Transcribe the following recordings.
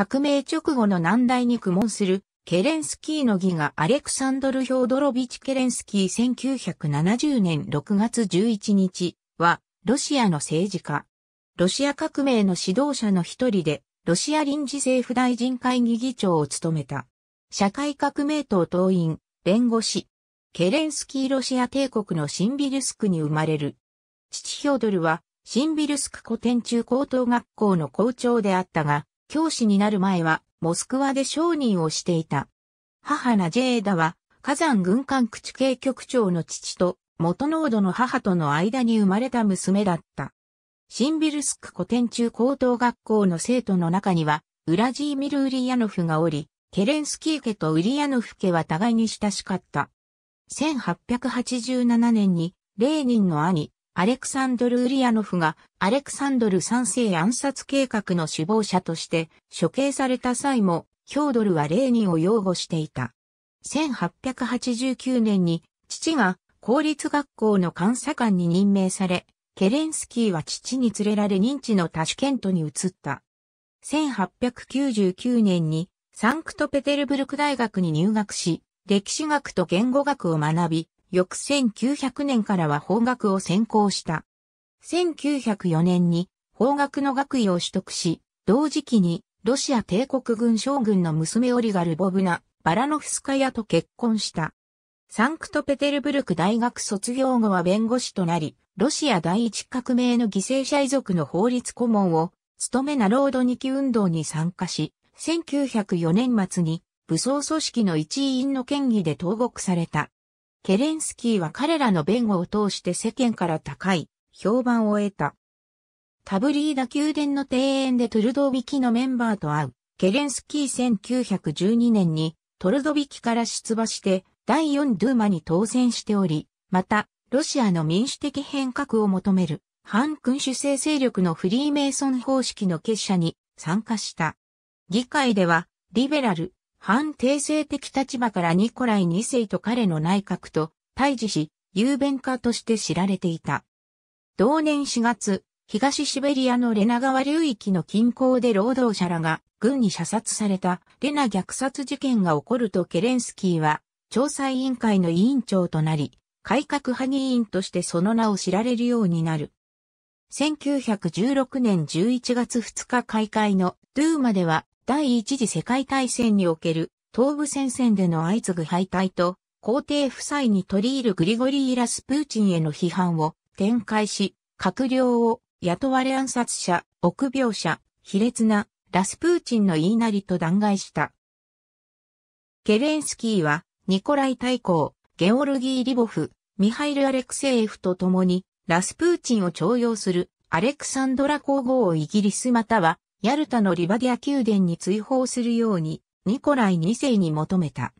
革命直後の難題に苦悶する、ケレンスキーの儀がアレクサンドル・ヒョードロビチ・ケレンスキー1970年6月11日は、ロシアの政治家。ロシア革命の指導者の一人で、ロシア臨時政府大臣会議議長を務めた。社会革命党党員、弁護士。ケレンスキーロシア帝国のシンビルスクに生まれる。父ヒョードルは、シンビルスク古典中高等学校の校長であったが、教師になる前は、モスクワで商人をしていた。母ナジェーダは、火山軍艦駆逐警局長の父と、元濃度の母との間に生まれた娘だった。シンビルスク古典中高等学校の生徒の中には、ウラジーミル・ウリヤノフがおり、ケレンスキー家とウリヤノフ家は互いに親しかった。1887年に、レーニンの兄、アレクサンドル・ウリアノフがアレクサンドル三世暗殺計画の首謀者として処刑された際も、ヒョードルはレーニンを擁護していた。1889年に父が公立学校の監査官に任命され、ケレンスキーは父に連れられ認知のタシュケントに移った。1899年にサンクトペテルブルク大学に入学し、歴史学と言語学を学び、翌1900年からは法学を専攻した。1904年に法学の学位を取得し、同時期にロシア帝国軍将軍の娘オリガルボブナ・バラノフスカヤと結婚した。サンクトペテルブルク大学卒業後は弁護士となり、ロシア第一革命の犠牲者遺族の法律顧問を務めな労働二期運動に参加し、1904年末に武装組織の一員の権威で投獄された。ケレンスキーは彼らの弁護を通して世間から高い評判を得た。タブリーダ宮殿の庭園でトルドビキのメンバーと会う。ケレンスキー1912年にトルドビキから出馬して第4ドゥーマに当選しており、また、ロシアの民主的変革を求める反君主制勢力のフリーメイソン方式の結社に参加した。議会では、リベラル、反定性的立場からニコライ2世と彼の内閣と対峙し、雄弁家として知られていた。同年4月、東シベリアのレナ川流域の近郊で労働者らが軍に射殺されたレナ虐殺事件が起こるとケレンスキーは調査委員会の委員長となり、改革派議員としてその名を知られるようになる。1916年11月2日開会のドゥーマでは第一次世界大戦における東部戦線での相次ぐ敗退と皇帝夫妻に取り入るグリゴリー・ラスプーチンへの批判を展開し、閣僚を雇われ暗殺者、臆病者、卑劣なラスプーチンの言いなりと弾劾した。ケレンスキーはニコライ大公、ゲオルギー・リボフ、ミハイル・アレクセーフと共にラスプーチンを徴用するアレクサンドラ皇后をイギリスまたはヤルタのリバディア宮殿に追放するようにニコライ2世に求めた。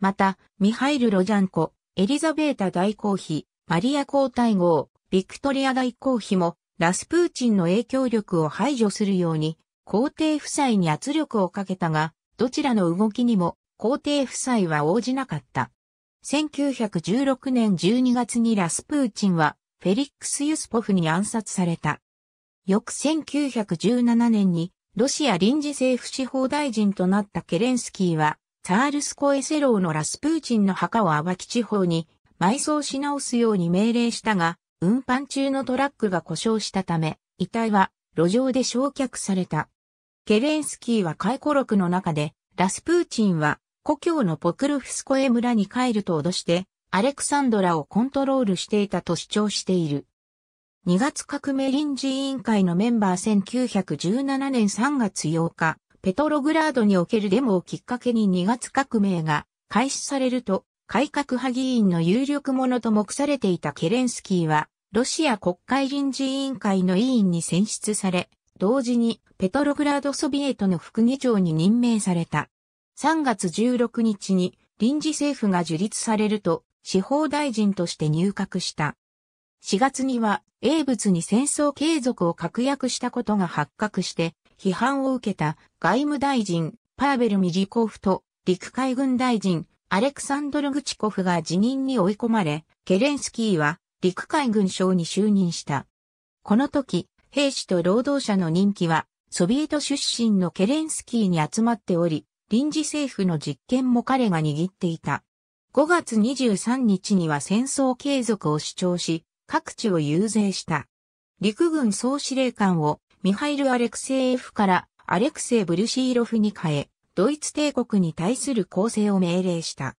また、ミハイル・ロジャンコ、エリザベータ大公妃、マリア皇太后、ビクトリア大公妃もラスプーチンの影響力を排除するように皇帝夫妻に圧力をかけたが、どちらの動きにも皇帝夫妻は応じなかった。1916年12月にラスプーチンはフェリックス・ユスポフに暗殺された。翌1917年にロシア臨時政府司法大臣となったケレンスキーは、チャールスコエセローのラスプーチンの墓を淡き地方に埋葬し直すように命令したが、運搬中のトラックが故障したため、遺体は路上で焼却された。ケレンスキーは回顧録の中で、ラスプーチンは故郷のポクルフスコエ村に帰ると脅して、アレクサンドラをコントロールしていたと主張している。2月革命臨時委員会のメンバー1917年3月8日、ペトログラードにおけるデモをきっかけに2月革命が開始されると、改革派議員の有力者と目されていたケレンスキーは、ロシア国会臨時委員会の委員に選出され、同時にペトログラードソビエトの副議長に任命された。3月16日に臨時政府が樹立されると、司法大臣として入閣した。4月には、英仏に戦争継続を確約したことが発覚して、批判を受けた外務大臣、パーベル・ミジコフと陸海軍大臣、アレクサンドル・グチコフが辞任に追い込まれ、ケレンスキーは陸海軍省に就任した。この時、兵士と労働者の人気は、ソビエト出身のケレンスキーに集まっており、臨時政府の実権も彼が握っていた。5月23日には戦争継続を主張し、各地を遊説した。陸軍総司令官をミハイル・アレクセイエフからアレクセイ・ブルシーロフに変え、ドイツ帝国に対する攻勢を命令した。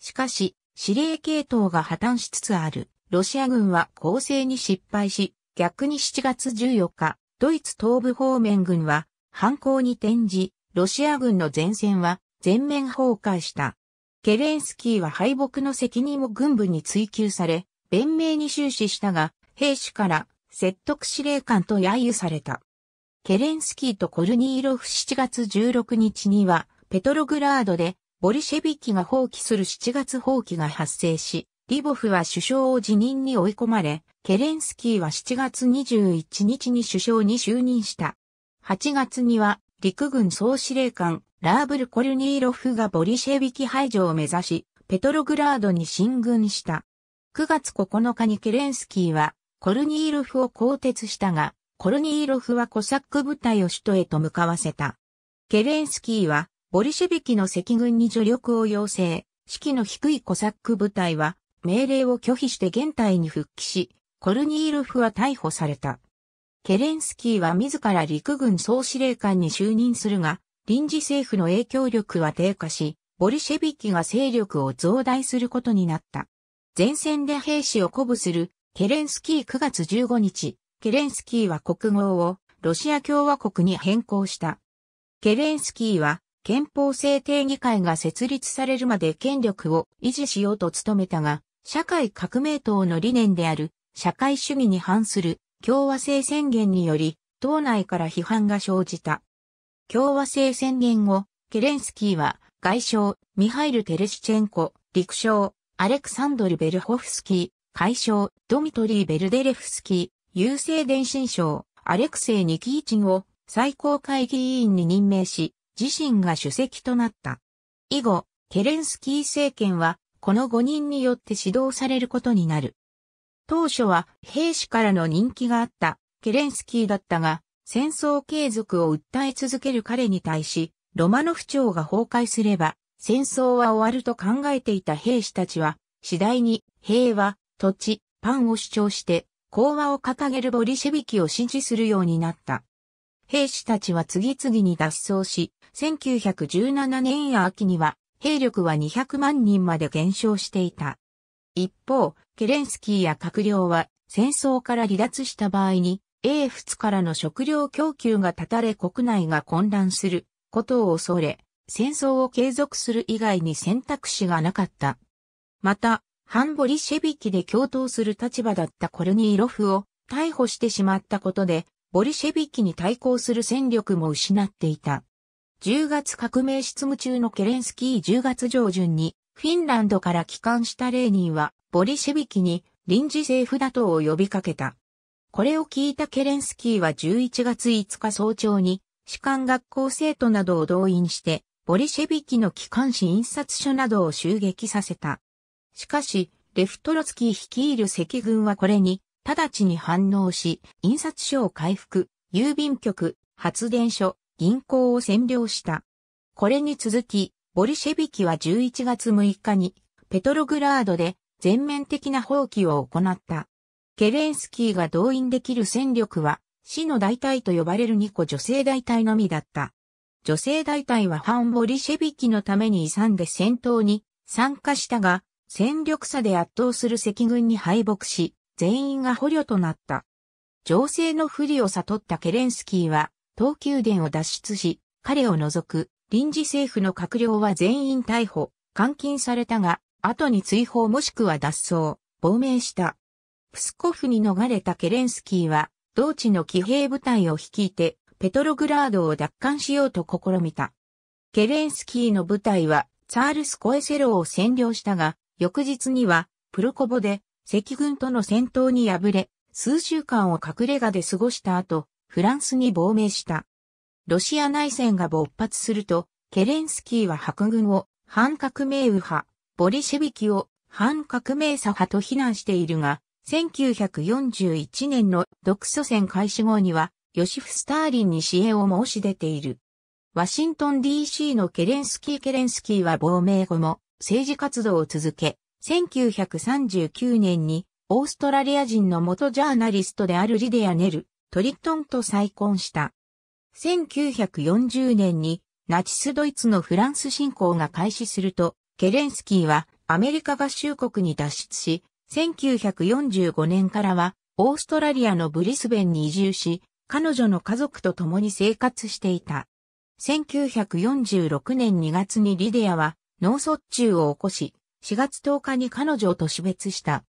しかし、司令系統が破綻しつつある、ロシア軍は攻勢に失敗し、逆に7月14日、ドイツ東部方面軍は反攻に転じ、ロシア軍の前線は全面崩壊した。ケレンスキーは敗北の責任を軍部に追及され、弁明に終始したが、兵士から説得司令官と揶揄された。ケレンスキーとコルニーロフ7月16日には、ペトログラードで、ボリシェビキが放棄する7月放棄が発生し、リボフは首相を辞任に追い込まれ、ケレンスキーは7月21日に首相に就任した。8月には、陸軍総司令官、ラーブル・コルニーロフがボリシェビキ排除を目指し、ペトログラードに進軍した。9月9日にケレンスキーは、コルニーロフを更迭したが、コルニーロフはコサック部隊を首都へと向かわせた。ケレンスキーは、ボリシェビキの赤軍に助力を要請、士気の低いコサック部隊は、命令を拒否して現隊に復帰し、コルニーロフは逮捕された。ケレンスキーは自ら陸軍総司令官に就任するが、臨時政府の影響力は低下し、ボルシェビキが勢力を増大することになった。前線で兵士を鼓舞する、ケレンスキー9月15日、ケレンスキーは国号をロシア共和国に変更した。ケレンスキーは憲法制定議会が設立されるまで権力を維持しようと努めたが、社会革命党の理念である社会主義に反する共和制宣言により、党内から批判が生じた。共和制宣言後、ケレンスキーは外相、ミハイル・テレシチェンコ、陸将、アレクサンドル・ベルホフスキー、海将、ドミトリー・ベルデレフスキー、郵政電信省、アレクセイ・ニキーチンを最高会議委員に任命し、自身が主席となった。以後、ケレンスキー政権は、この5人によって指導されることになる。当初は兵士からの人気があったケレンスキーだったが、戦争継続を訴え続ける彼に対し、ロマノフ朝が崩壊すれば、戦争は終わると考えていた兵士たちは、次第に平和、土地、パンを主張して、講和を掲げるボリシェビキを支持するようになった。兵士たちは次々に脱走し、1917年秋には、兵力は200万人まで減少していた。一方、ケレンスキーや閣僚は戦争から離脱した場合に英仏からの食料供給が断たれ国内が混乱することを恐れ、戦争を継続する以外に選択肢がなかった。また、反ボリシェビキで共闘する立場だったコルニーロフを逮捕してしまったことで、ボリシェビキに対抗する戦力も失っていた。10月革命執務中のケレンスキー10月上旬に、フィンランドから帰還したレーニンは、ボリシェビキに臨時政府打倒を呼びかけた。これを聞いたケレンスキーは11月5日早朝に、士官学校生徒などを動員して、ボリシェビキの機関紙印刷所などを襲撃させた。しかし、レフトロツキー率いる赤軍はこれに、直ちに反応し、印刷所を回復、郵便局、発電所、銀行を占領した。これに続き、ボリシェビキは11月6日に、ペトログラードで全面的な放棄を行った。ケレンスキーが動員できる戦力は、死の大隊と呼ばれる2個女性大隊のみだった。女性大隊はンボリシェビキのために遺産で戦闘に参加したが、戦力差で圧倒する赤軍に敗北し、全員が捕虜となった。情勢の不利を悟ったケレンスキーは、東宮殿を脱出し、彼を除く臨時政府の閣僚は全員逮捕、監禁されたが、後に追放もしくは脱走、亡命した。プスコフに逃れたケレンスキーは、同地の騎兵部隊を率いて、ペトログラードを奪還しようと試みた。ケレンスキーの部隊は、ツァールスコエセロを占領したが、翌日には、プロコボで、赤軍との戦闘に敗れ、数週間を隠れ家で過ごした後、フランスに亡命した。ロシア内戦が勃発すると、ケレンスキーは白軍を反革命右派、ボリシェビキを反革命左派と非難しているが、1941年の独ソ戦開始後には、ヨシフ・スターリンに支援を申し出ている。ワシントン DC のケレンスキー・ケレンスキーは亡命後も政治活動を続け、1939年にオーストラリア人の元ジャーナリストであるリディア・ネル、トリットンと再婚した。1940年にナチスドイツのフランス侵攻が開始すると、ケレンスキーはアメリカ合衆国に脱出し、1945年からは、オーストラリアのブリスベンに移住し、彼女の家族と共に生活していた。1946年2月にリディアは脳卒中を起こし、4月10日に彼女と死別した。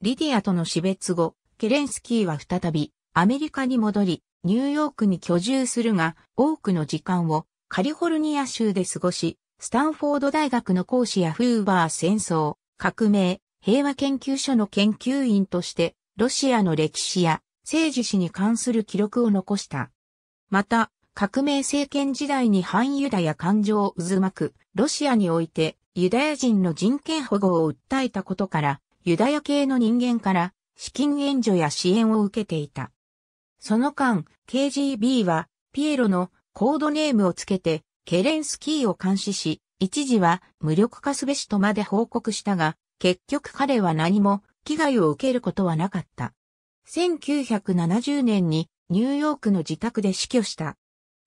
リディアとの死別後、ケレンスキーは再びアメリカに戻り、ニューヨークに居住するが、多くの時間をカリフォルニア州で過ごし、スタンフォード大学の講師やフーバー戦争、革命、平和研究所の研究員として、ロシアの歴史や政治史に関する記録を残した。また、革命政権時代に反ユダヤ感情を渦巻く、ロシアにおいてユダヤ人の人権保護を訴えたことから、ユダヤ系の人間から資金援助や支援を受けていた。その間、KGB はピエロのコードネームをつけてケレンスキーを監視し、一時は無力化すべしとまで報告したが、結局彼は何も危害を受けることはなかった。1970年にニューヨークの自宅で死去した。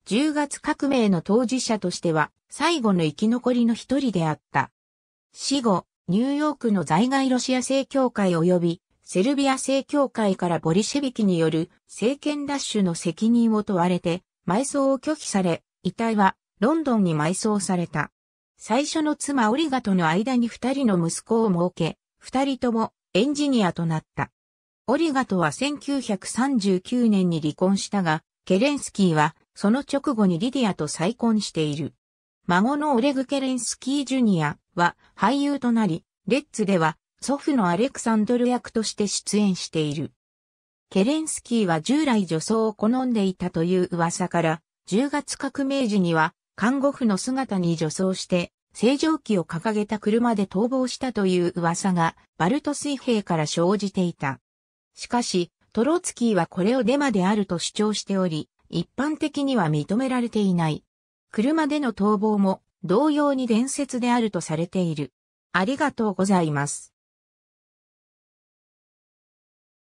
10月革命の当事者としては最後の生き残りの一人であった。死後、ニューヨークの在外ロシア正教会及びセルビア正教会からボリシェビキによる政権奪取の責任を問われて埋葬を拒否され、遺体はロンドンに埋葬された。最初の妻オリガとの間に二人の息子を設け、二人ともエンジニアとなった。オリガとは1939年に離婚したが、ケレンスキーはその直後にリディアと再婚している。孫のオレグ・ケレンスキー・ジュニアは俳優となり、レッツでは祖父のアレクサンドル役として出演している。ケレンスキーは従来女装を好んでいたという噂から、10月革命時には看護婦の姿に女装して、正常期を掲げた車で逃亡したという噂が、バルト水平から生じていた。しかし、トロツキーはこれをデマであると主張しており、一般的には認められていない。車での逃亡も同様に伝説であるとされている。ありがとうございます。